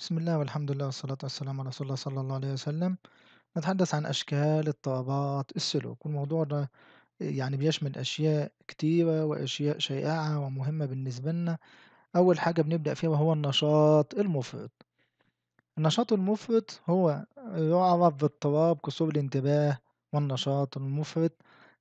بسم الله والحمد لله والصلاة والسلام على رسول الله صلى الله عليه وسلم نتحدث عن أشكال اضطرابات السلوك والموضوع ده يعني بيشمل أشياء كتيرة وأشياء شائعة ومهمة بالنسبة لنا أول حاجة بنبدأ فيها وهو النشاط المفرط النشاط المفرط هو يعرف باضطراب كسور الانتباه والنشاط المفرط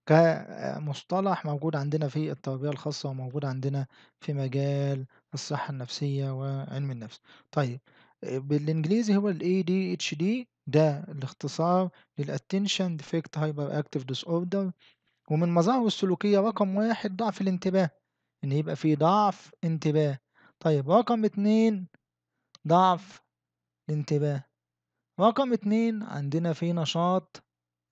كمصطلح موجود عندنا في التربية الخاصة وموجود عندنا في مجال الصحة النفسية وعلم النفس طيب بالإنجليزي هو اتش ADHD ده الاختصار للاتنشن ديفكت هايبر اكتيف ديس اوردر ومن مظاهره السلوكية رقم واحد ضعف الانتباه إن يبقى فيه ضعف انتباه طيب رقم اتنين ضعف الانتباه رقم اتنين عندنا فيه نشاط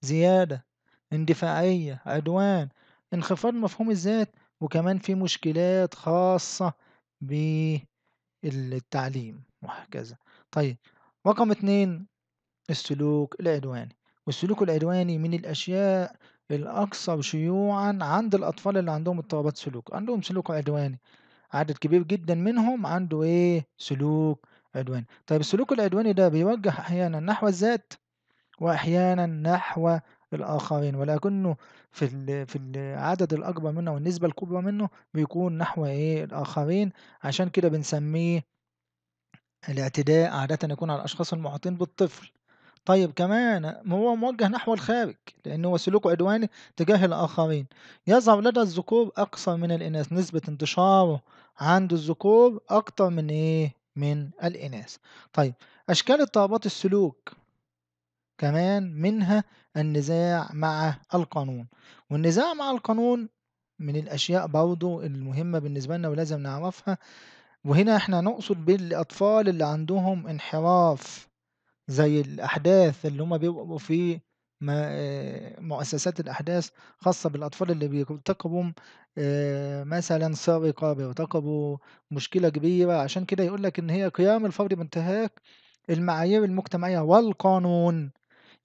زيادة اندفاعية عدوان انخفاض مفهوم الذات وكمان في مشكلات خاصة بالتوازن التعليم وهكذا طيب رقم اتنين السلوك العدواني والسلوك العدواني من الأشياء الأكثر شيوعا عند الأطفال اللي عندهم اضطرابات سلوك عندهم سلوك عدواني عدد كبير جدا منهم عنده ايه سلوك عدواني طيب السلوك العدواني ده بيوجه أحيانا نحو الذات وأحيانا نحو الآخرين ولكنه في في العدد الأكبر منه والنسبة الكبرى منه بيكون نحو إيه الآخرين عشان كده بنسميه الاعتداء عادة يكون على الأشخاص المحيطين بالطفل طيب كمان هو موجه نحو الخارج لأنه هو سلوكه عدواني تجاه الآخرين يظهر لدى الذكور أكثر من الإناث نسبة انتشاره عند الذكور أكثر من إيه من الإناث طيب أشكال اضطرابات السلوك كمان منها النزاع مع القانون والنزاع مع القانون من الأشياء برضه المهمة بالنسبة لنا ولازم نعرفها وهنا احنا نقصد بالأطفال اللي عندهم انحراف زي الأحداث اللي هما بيبقوا في آه، مؤسسات الأحداث خاصة بالأطفال اللي بيرتكبوا آه، مثلا سرقة بيرتكبوا مشكلة كبيرة عشان كده يقول لك إن هي قيام الفرد بانتهاك المعايير المجتمعية والقانون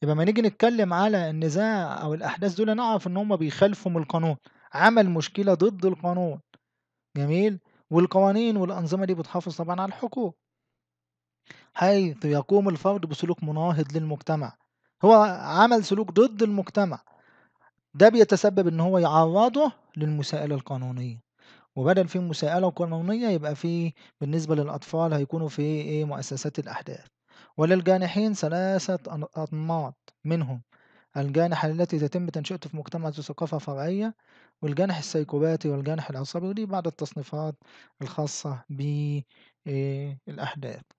يبقى ما نيجي نتكلم على النزاع او الاحداث دول نعرف ان هم بيخالفوا من القانون عمل مشكله ضد القانون جميل والقوانين والانظمه دي بتحافظ طبعا على الحقوق حيث يقوم الفرد بسلوك مناهض للمجتمع هو عمل سلوك ضد المجتمع ده بيتسبب ان هو يعرضه للمساءله القانونيه وبدل في مساءله قانونيه يبقى في بالنسبه للاطفال هيكونوا في ايه مؤسسات الاحداث وللجانحين ثلاثة أنماط منهم الجانحة التي تتم تنشئته في مجتمع ذو ثقافة فرعية والجانح السيكوباتي والجانح العصبي ودي بعض التصنيفات الخاصة بالأحداث آه،